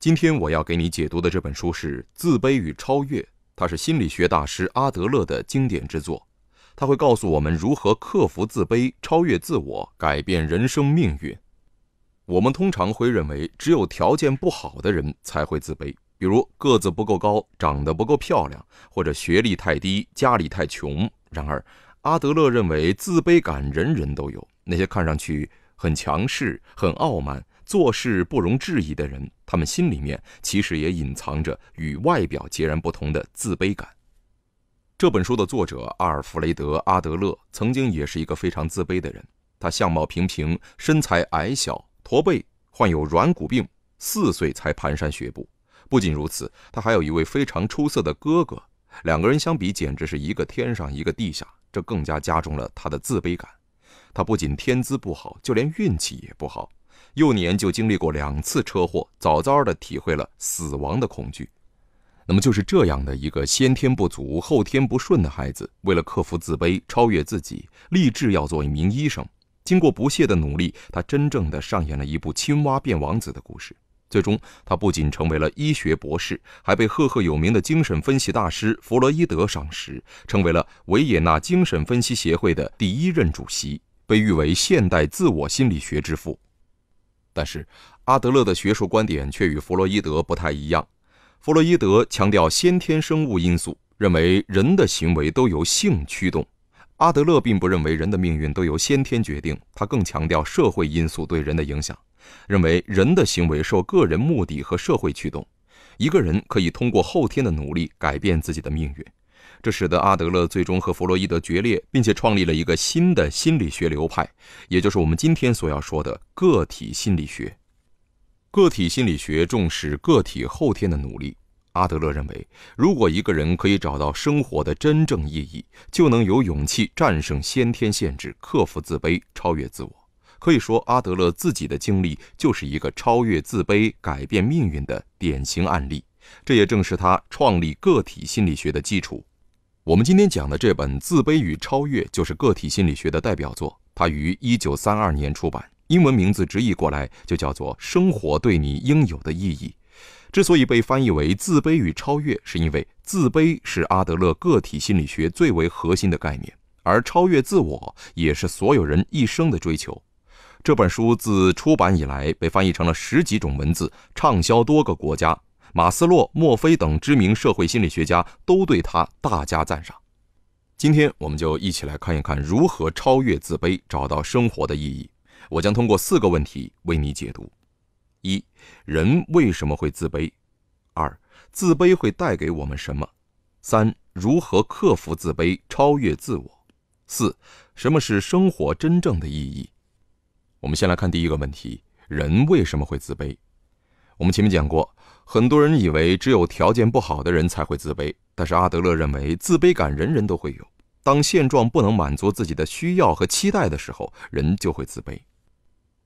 今天我要给你解读的这本书是《自卑与超越》，它是心理学大师阿德勒的经典之作。他会告诉我们如何克服自卑、超越自我、改变人生命运。我们通常会认为，只有条件不好的人才会自卑，比如个子不够高、长得不够漂亮，或者学历太低、家里太穷。然而，阿德勒认为自卑感人人都有，那些看上去很强势、很傲慢。做事不容置疑的人，他们心里面其实也隐藏着与外表截然不同的自卑感。这本书的作者阿尔弗雷德·阿德勒曾经也是一个非常自卑的人。他相貌平平，身材矮小，驼背，患有软骨病，四岁才蹒跚学步。不仅如此，他还有一位非常出色的哥哥，两个人相比，简直是一个天上一个地下。这更加加重了他的自卑感。他不仅天资不好，就连运气也不好。幼年就经历过两次车祸，早早的体会了死亡的恐惧。那么，就是这样的一个先天不足、后天不顺的孩子，为了克服自卑、超越自己，立志要做一名医生。经过不懈的努力，他真正的上演了一部青蛙变王子的故事。最终，他不仅成为了医学博士，还被赫赫有名的精神分析大师弗洛伊德赏识，成为了维也纳精神分析协会的第一任主席，被誉为现代自我心理学之父。但是，阿德勒的学术观点却与弗洛伊德不太一样。弗洛伊德强调先天生物因素，认为人的行为都由性驱动。阿德勒并不认为人的命运都由先天决定，他更强调社会因素对人的影响，认为人的行为受个人目的和社会驱动。一个人可以通过后天的努力改变自己的命运。这使得阿德勒最终和弗洛伊德决裂，并且创立了一个新的心理学流派，也就是我们今天所要说的个体心理学。个体心理学重视个体后天的努力。阿德勒认为，如果一个人可以找到生活的真正意义，就能有勇气战胜先天限制，克服自卑，超越自我。可以说，阿德勒自己的经历就是一个超越自卑、改变命运的典型案例。这也正是他创立个体心理学的基础。我们今天讲的这本《自卑与超越》就是个体心理学的代表作，它于一九三二年出版，英文名字直译过来就叫做《生活对你应有的意义》。之所以被翻译为《自卑与超越》，是因为自卑是阿德勒个体心理学最为核心的概念，而超越自我也是所有人一生的追求。这本书自出版以来，被翻译成了十几种文字，畅销多个国家。马斯洛、墨菲等知名社会心理学家都对他大加赞赏。今天，我们就一起来看一看如何超越自卑，找到生活的意义。我将通过四个问题为你解读：一、人为什么会自卑？二、自卑会带给我们什么？三、如何克服自卑，超越自我？四、什么是生活真正的意义？我们先来看第一个问题：人为什么会自卑？我们前面讲过。很多人以为只有条件不好的人才会自卑，但是阿德勒认为自卑感人人都会有。当现状不能满足自己的需要和期待的时候，人就会自卑。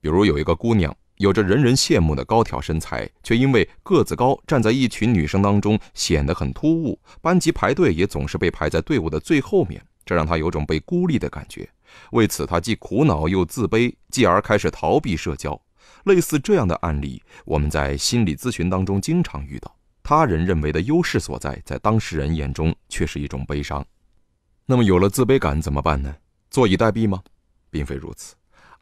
比如有一个姑娘，有着人人羡慕的高挑身材，却因为个子高，站在一群女生当中显得很突兀，班级排队也总是被排在队伍的最后面，这让她有种被孤立的感觉。为此，她既苦恼又自卑，继而开始逃避社交。类似这样的案例，我们在心理咨询当中经常遇到。他人认为的优势所在，在当事人眼中却是一种悲伤。那么，有了自卑感怎么办呢？坐以待毙吗？并非如此。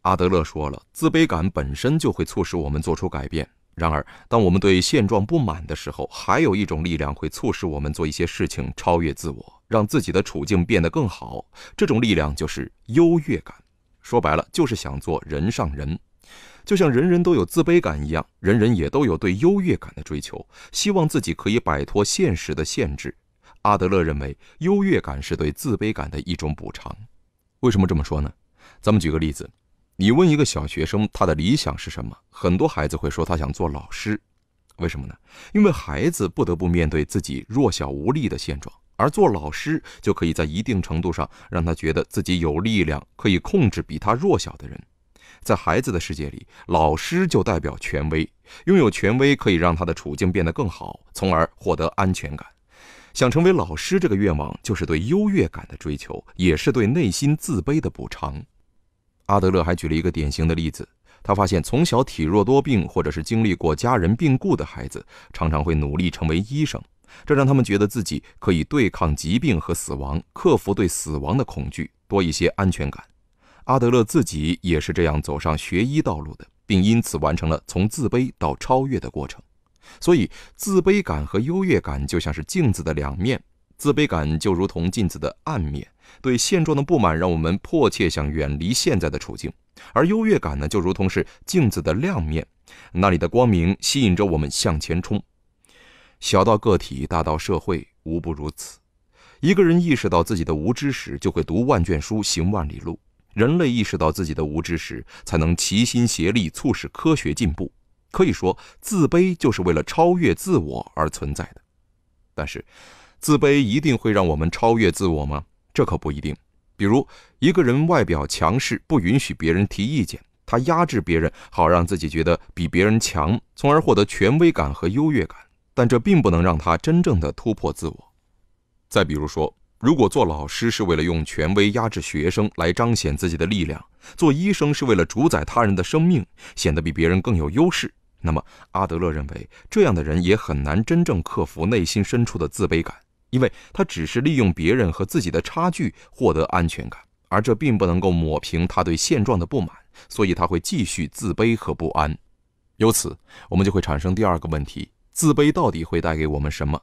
阿德勒说了，自卑感本身就会促使我们做出改变。然而，当我们对现状不满的时候，还有一种力量会促使我们做一些事情，超越自我，让自己的处境变得更好。这种力量就是优越感。说白了，就是想做人上人。就像人人都有自卑感一样，人人也都有对优越感的追求，希望自己可以摆脱现实的限制。阿德勒认为，优越感是对自卑感的一种补偿。为什么这么说呢？咱们举个例子，你问一个小学生他的理想是什么，很多孩子会说他想做老师。为什么呢？因为孩子不得不面对自己弱小无力的现状，而做老师就可以在一定程度上让他觉得自己有力量，可以控制比他弱小的人。在孩子的世界里，老师就代表权威，拥有权威可以让他的处境变得更好，从而获得安全感。想成为老师这个愿望，就是对优越感的追求，也是对内心自卑的补偿。阿德勒还举了一个典型的例子，他发现从小体弱多病，或者是经历过家人病故的孩子，常常会努力成为医生，这让他们觉得自己可以对抗疾病和死亡，克服对死亡的恐惧，多一些安全感。阿德勒自己也是这样走上学医道路的，并因此完成了从自卑到超越的过程。所以，自卑感和优越感就像是镜子的两面，自卑感就如同镜子的暗面，对现状的不满让我们迫切想远离现在的处境；而优越感呢，就如同是镜子的亮面，那里的光明吸引着我们向前冲。小到个体，大到社会，无不如此。一个人意识到自己的无知时，就会读万卷书，行万里路。人类意识到自己的无知时，才能齐心协力，促使科学进步。可以说，自卑就是为了超越自我而存在的。但是，自卑一定会让我们超越自我吗？这可不一定。比如，一个人外表强势，不允许别人提意见，他压制别人，好让自己觉得比别人强，从而获得权威感和优越感。但这并不能让他真正的突破自我。再比如说。如果做老师是为了用权威压制学生来彰显自己的力量，做医生是为了主宰他人的生命，显得比别人更有优势，那么阿德勒认为，这样的人也很难真正克服内心深处的自卑感，因为他只是利用别人和自己的差距获得安全感，而这并不能够抹平他对现状的不满，所以他会继续自卑和不安。由此，我们就会产生第二个问题：自卑到底会带给我们什么？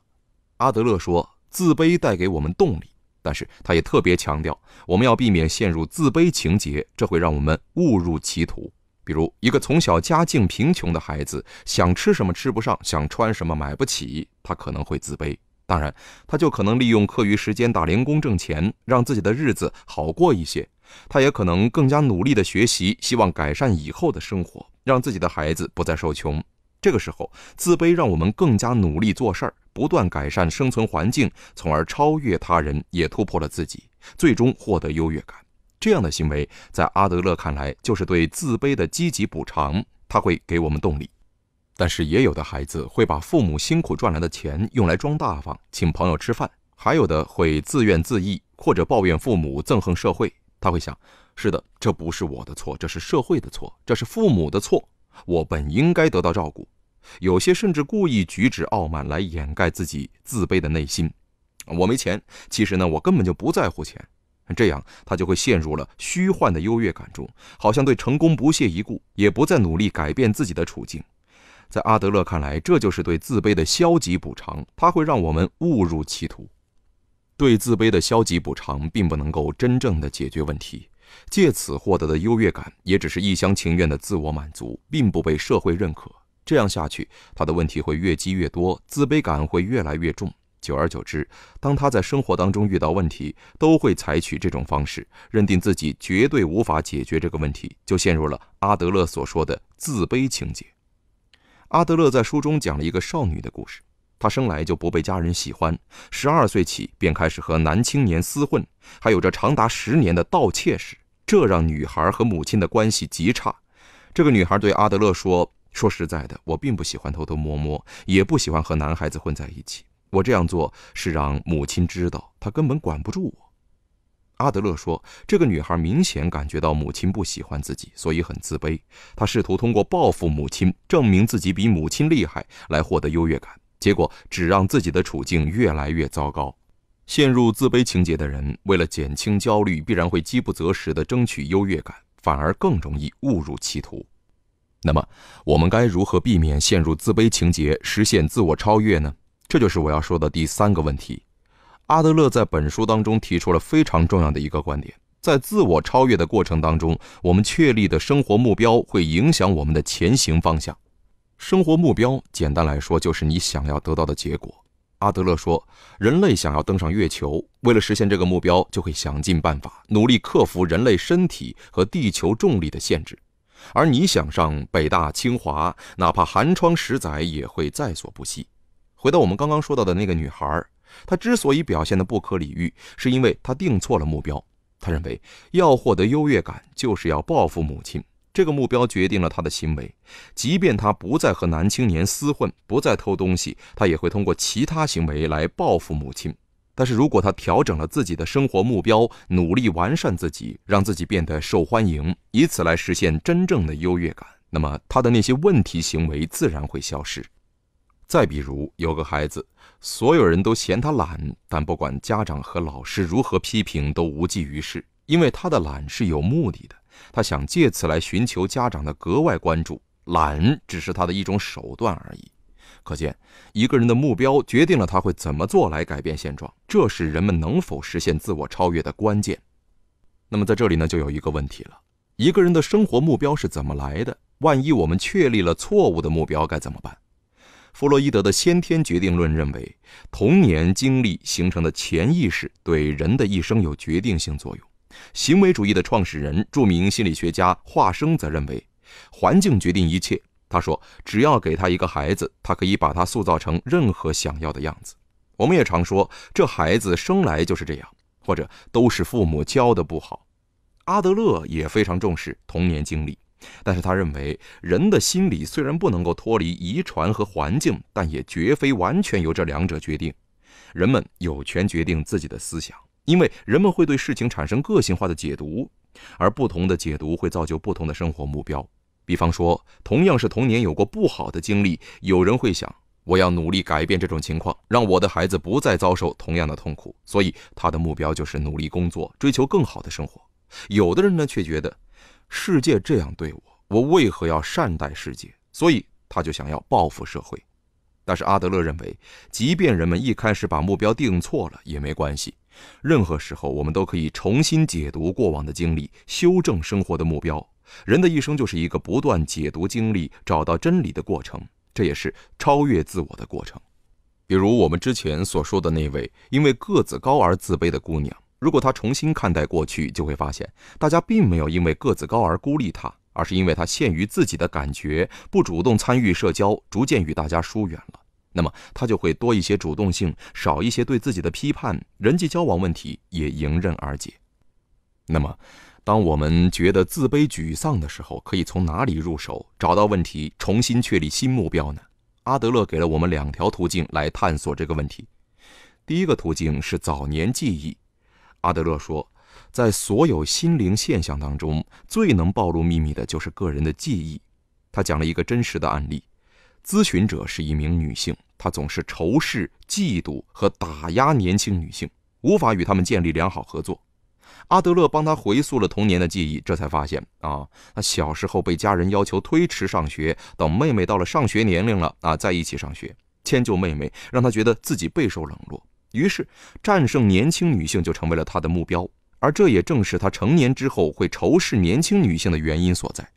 阿德勒说。自卑带给我们动力，但是他也特别强调，我们要避免陷入自卑情结，这会让我们误入歧途。比如，一个从小家境贫穷的孩子，想吃什么吃不上，想穿什么买不起，他可能会自卑。当然，他就可能利用课余时间打零工挣钱，让自己的日子好过一些。他也可能更加努力的学习，希望改善以后的生活，让自己的孩子不再受穷。这个时候，自卑让我们更加努力做事儿。不断改善生存环境，从而超越他人，也突破了自己，最终获得优越感。这样的行为，在阿德勒看来，就是对自卑的积极补偿，他会给我们动力。但是，也有的孩子会把父母辛苦赚来的钱用来装大方，请朋友吃饭；还有的会自怨自艾，或者抱怨父母、憎恨社会。他会想：是的，这不是我的错，这是社会的错，这是父母的错，我本应该得到照顾。有些甚至故意举止傲慢来掩盖自己自卑的内心。我没钱，其实呢，我根本就不在乎钱。这样，他就会陷入了虚幻的优越感中，好像对成功不屑一顾，也不再努力改变自己的处境。在阿德勒看来，这就是对自卑的消极补偿，它会让我们误入歧途。对自卑的消极补偿并不能够真正的解决问题，借此获得的优越感也只是一厢情愿的自我满足，并不被社会认可。这样下去，他的问题会越积越多，自卑感会越来越重。久而久之，当他在生活当中遇到问题，都会采取这种方式，认定自己绝对无法解决这个问题，就陷入了阿德勒所说的自卑情结。阿德勒在书中讲了一个少女的故事，她生来就不被家人喜欢，十二岁起便开始和男青年厮混，还有着长达十年的盗窃史，这让女孩和母亲的关系极差。这个女孩对阿德勒说。说实在的，我并不喜欢偷偷摸摸，也不喜欢和男孩子混在一起。我这样做是让母亲知道，她根本管不住我。阿德勒说，这个女孩明显感觉到母亲不喜欢自己，所以很自卑。她试图通过报复母亲，证明自己比母亲厉害，来获得优越感。结果只让自己的处境越来越糟糕。陷入自卑情节的人，为了减轻焦虑，必然会饥不择食地争取优越感，反而更容易误入歧途。那么，我们该如何避免陷入自卑情结，实现自我超越呢？这就是我要说的第三个问题。阿德勒在本书当中提出了非常重要的一个观点：在自我超越的过程当中，我们确立的生活目标会影响我们的前行方向。生活目标简单来说就是你想要得到的结果。阿德勒说，人类想要登上月球，为了实现这个目标，就会想尽办法，努力克服人类身体和地球重力的限制。而你想上北大、清华，哪怕寒窗十载，也会在所不惜。回到我们刚刚说到的那个女孩，她之所以表现的不可理喻，是因为她定错了目标。她认为要获得优越感，就是要报复母亲。这个目标决定了她的行为，即便她不再和男青年厮混，不再偷东西，她也会通过其他行为来报复母亲。但是如果他调整了自己的生活目标，努力完善自己，让自己变得受欢迎，以此来实现真正的优越感，那么他的那些问题行为自然会消失。再比如，有个孩子，所有人都嫌他懒，但不管家长和老师如何批评，都无济于事，因为他的懒是有目的的，他想借此来寻求家长的格外关注，懒只是他的一种手段而已。可见，一个人的目标决定了他会怎么做来改变现状，这是人们能否实现自我超越的关键。那么，在这里呢，就有一个问题了：一个人的生活目标是怎么来的？万一我们确立了错误的目标，该怎么办？弗洛伊德的先天决定论认为，童年经历形成的潜意识对人的一生有决定性作用。行为主义的创始人、著名心理学家华生则认为，环境决定一切。他说：“只要给他一个孩子，他可以把他塑造成任何想要的样子。”我们也常说，这孩子生来就是这样，或者都是父母教的不好。阿德勒也非常重视童年经历，但是他认为，人的心理虽然不能够脱离遗传和环境，但也绝非完全由这两者决定。人们有权决定自己的思想，因为人们会对事情产生个性化的解读，而不同的解读会造就不同的生活目标。比方说，同样是童年有过不好的经历，有人会想，我要努力改变这种情况，让我的孩子不再遭受同样的痛苦，所以他的目标就是努力工作，追求更好的生活。有的人呢，却觉得，世界这样对我，我为何要善待世界？所以他就想要报复社会。但是阿德勒认为，即便人们一开始把目标定错了也没关系，任何时候我们都可以重新解读过往的经历，修正生活的目标。人的一生就是一个不断解读经历、找到真理的过程，这也是超越自我的过程。比如我们之前所说的那位因为个子高而自卑的姑娘，如果她重新看待过去，就会发现大家并没有因为个子高而孤立她，而是因为她限于自己的感觉，不主动参与社交，逐渐与大家疏远了。那么她就会多一些主动性，少一些对自己的批判，人际交往问题也迎刃而解。那么。当我们觉得自卑、沮丧的时候，可以从哪里入手找到问题，重新确立新目标呢？阿德勒给了我们两条途径来探索这个问题。第一个途径是早年记忆。阿德勒说，在所有心灵现象当中，最能暴露秘密的就是个人的记忆。他讲了一个真实的案例：咨询者是一名女性，她总是仇视、嫉妒和打压年轻女性，无法与她们建立良好合作。阿德勒帮他回溯了童年的记忆，这才发现啊，他小时候被家人要求推迟上学，等妹妹到了上学年龄了啊，再一起上学，迁就妹妹，让他觉得自己备受冷落。于是，战胜年轻女性就成为了他的目标，而这也正是他成年之后会仇视年轻女性的原因所在。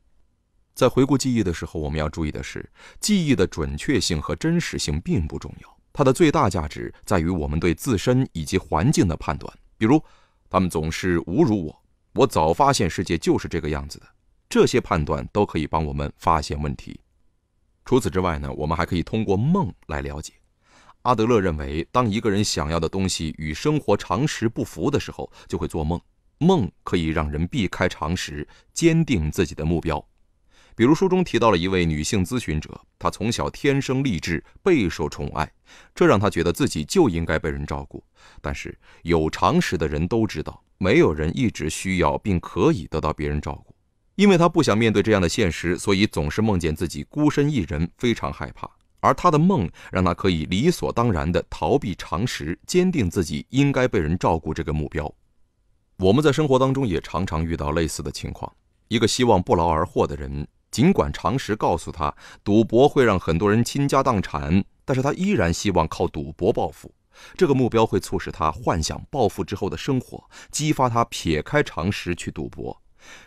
在回顾记忆的时候，我们要注意的是，记忆的准确性和真实性并不重要，它的最大价值在于我们对自身以及环境的判断，比如。他们总是侮辱我，我早发现世界就是这个样子的。这些判断都可以帮我们发现问题。除此之外呢，我们还可以通过梦来了解。阿德勒认为，当一个人想要的东西与生活常识不符的时候，就会做梦。梦可以让人避开常识，坚定自己的目标。比如书中提到了一位女性咨询者，她从小天生丽质，备受宠爱，这让她觉得自己就应该被人照顾。但是有常识的人都知道，没有人一直需要并可以得到别人照顾。因为她不想面对这样的现实，所以总是梦见自己孤身一人，非常害怕。而她的梦让她可以理所当然地逃避常识，坚定自己应该被人照顾这个目标。我们在生活当中也常常遇到类似的情况，一个希望不劳而获的人。尽管常识告诉他，赌博会让很多人倾家荡产，但是他依然希望靠赌博暴富。这个目标会促使他幻想暴富之后的生活，激发他撇开常识去赌博。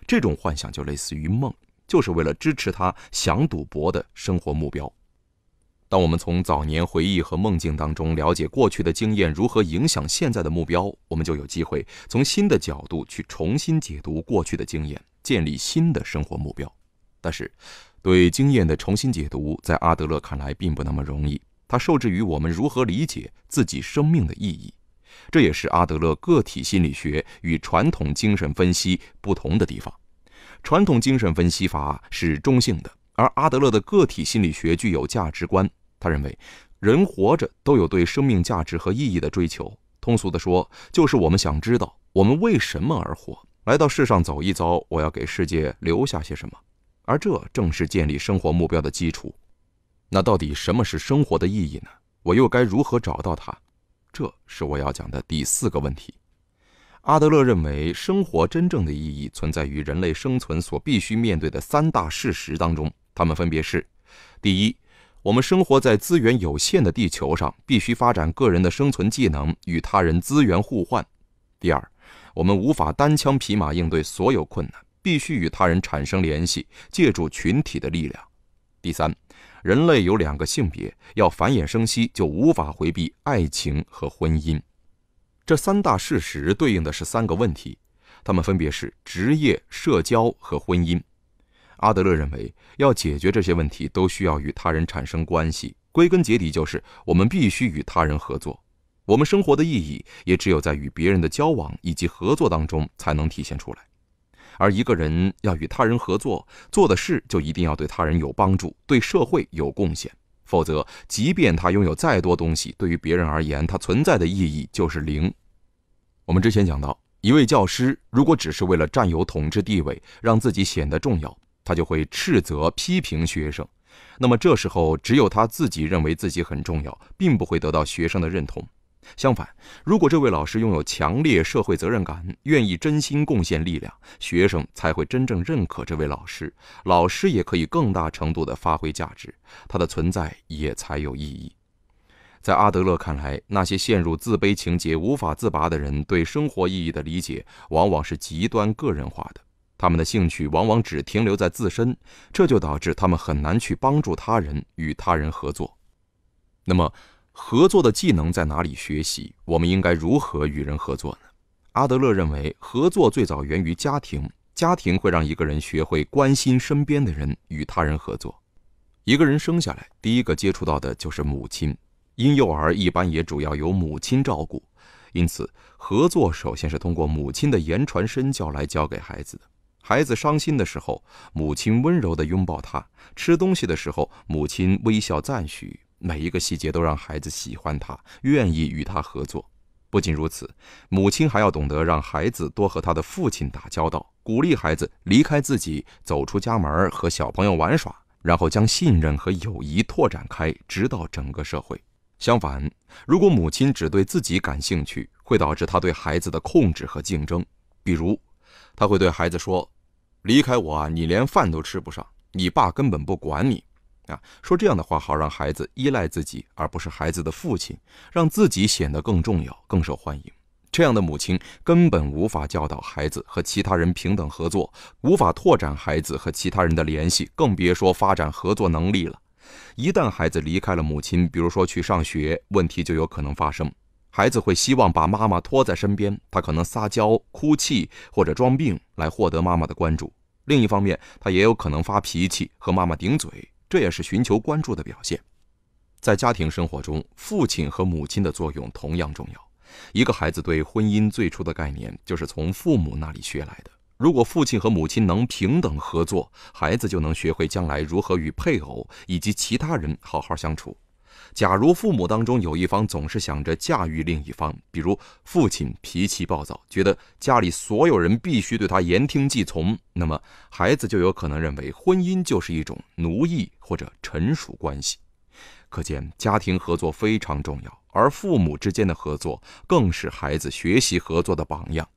这种幻想就类似于梦，就是为了支持他想赌博的生活目标。当我们从早年回忆和梦境当中了解过去的经验如何影响现在的目标，我们就有机会从新的角度去重新解读过去的经验，建立新的生活目标。但是，对经验的重新解读，在阿德勒看来并不那么容易。他受制于我们如何理解自己生命的意义，这也是阿德勒个体心理学与传统精神分析不同的地方。传统精神分析法是中性的，而阿德勒的个体心理学具有价值观。他认为，人活着都有对生命价值和意义的追求。通俗地说，就是我们想知道我们为什么而活，来到世上走一遭，我要给世界留下些什么。而这正是建立生活目标的基础。那到底什么是生活的意义呢？我又该如何找到它？这是我要讲的第四个问题。阿德勒认为，生活真正的意义存在于人类生存所必须面对的三大事实当中。它们分别是：第一，我们生活在资源有限的地球上，必须发展个人的生存技能与他人资源互换；第二，我们无法单枪匹马应对所有困难。必须与他人产生联系，借助群体的力量。第三，人类有两个性别，要繁衍生息就无法回避爱情和婚姻。这三大事实对应的是三个问题，它们分别是职业、社交和婚姻。阿德勒认为，要解决这些问题，都需要与他人产生关系。归根结底，就是我们必须与他人合作。我们生活的意义，也只有在与别人的交往以及合作当中才能体现出来。而一个人要与他人合作，做的事就一定要对他人有帮助，对社会有贡献。否则，即便他拥有再多东西，对于别人而言，他存在的意义就是零。我们之前讲到，一位教师如果只是为了占有统治地位，让自己显得重要，他就会斥责、批评学生。那么这时候，只有他自己认为自己很重要，并不会得到学生的认同。相反，如果这位老师拥有强烈社会责任感，愿意真心贡献力量，学生才会真正认可这位老师。老师也可以更大程度地发挥价值，他的存在也才有意义。在阿德勒看来，那些陷入自卑情结无法自拔的人，对生活意义的理解往往是极端个人化的，他们的兴趣往往只停留在自身，这就导致他们很难去帮助他人与他人合作。那么，合作的技能在哪里学习？我们应该如何与人合作呢？阿德勒认为，合作最早源于家庭，家庭会让一个人学会关心身边的人，与他人合作。一个人生下来，第一个接触到的就是母亲，婴幼儿一般也主要由母亲照顾，因此，合作首先是通过母亲的言传身教来教给孩子的。孩子伤心的时候，母亲温柔地拥抱他；吃东西的时候，母亲微笑赞许。每一个细节都让孩子喜欢他，愿意与他合作。不仅如此，母亲还要懂得让孩子多和他的父亲打交道，鼓励孩子离开自己，走出家门和小朋友玩耍，然后将信任和友谊拓展开，直到整个社会。相反，如果母亲只对自己感兴趣，会导致他对孩子的控制和竞争。比如，他会对孩子说：“离开我啊，你连饭都吃不上，你爸根本不管你。”啊，说这样的话，好让孩子依赖自己，而不是孩子的父亲，让自己显得更重要、更受欢迎。这样的母亲根本无法教导孩子和其他人平等合作，无法拓展孩子和其他人的联系，更别说发展合作能力了。一旦孩子离开了母亲，比如说去上学，问题就有可能发生。孩子会希望把妈妈拖在身边，他可能撒娇、哭泣或者装病来获得妈妈的关注。另一方面，他也有可能发脾气和妈妈顶嘴。这也是寻求关注的表现。在家庭生活中，父亲和母亲的作用同样重要。一个孩子对婚姻最初的概念就是从父母那里学来的。如果父亲和母亲能平等合作，孩子就能学会将来如何与配偶以及其他人好好相处。假如父母当中有一方总是想着驾驭另一方，比如父亲脾气暴躁，觉得家里所有人必须对他言听计从，那么孩子就有可能认为婚姻就是一种奴役或者臣属关系。可见，家庭合作非常重要，而父母之间的合作更是孩子学习合作的榜样。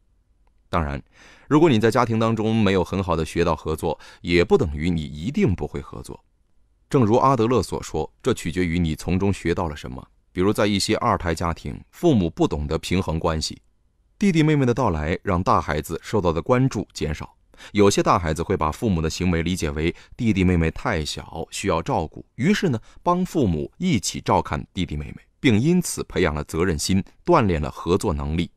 当然，如果你在家庭当中没有很好的学到合作，也不等于你一定不会合作。正如阿德勒所说，这取决于你从中学到了什么。比如，在一些二胎家庭，父母不懂得平衡关系，弟弟妹妹的到来让大孩子受到的关注减少。有些大孩子会把父母的行为理解为弟弟妹妹太小需要照顾，于是呢，帮父母一起照看弟弟妹妹，并因此培养了责任心，锻炼了合作能力。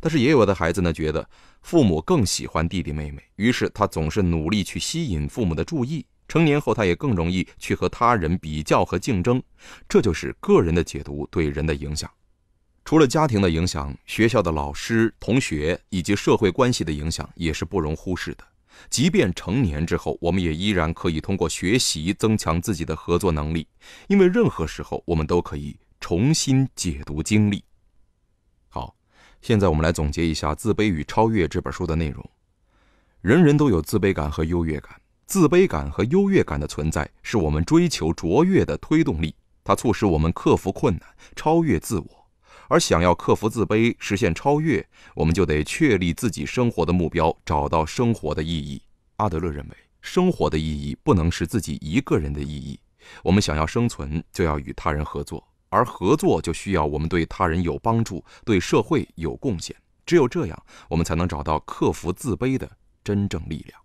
但是，也有的孩子呢，觉得父母更喜欢弟弟妹妹，于是他总是努力去吸引父母的注意。成年后，他也更容易去和他人比较和竞争，这就是个人的解读对人的影响。除了家庭的影响，学校的老师、同学以及社会关系的影响也是不容忽视的。即便成年之后，我们也依然可以通过学习增强自己的合作能力，因为任何时候我们都可以重新解读经历。好，现在我们来总结一下《自卑与超越》这本书的内容。人人都有自卑感和优越感。自卑感和优越感的存在，是我们追求卓越的推动力。它促使我们克服困难，超越自我。而想要克服自卑，实现超越，我们就得确立自己生活的目标，找到生活的意义。阿德勒认为，生活的意义不能是自己一个人的意义。我们想要生存，就要与他人合作，而合作就需要我们对他人有帮助，对社会有贡献。只有这样，我们才能找到克服自卑的真正力量。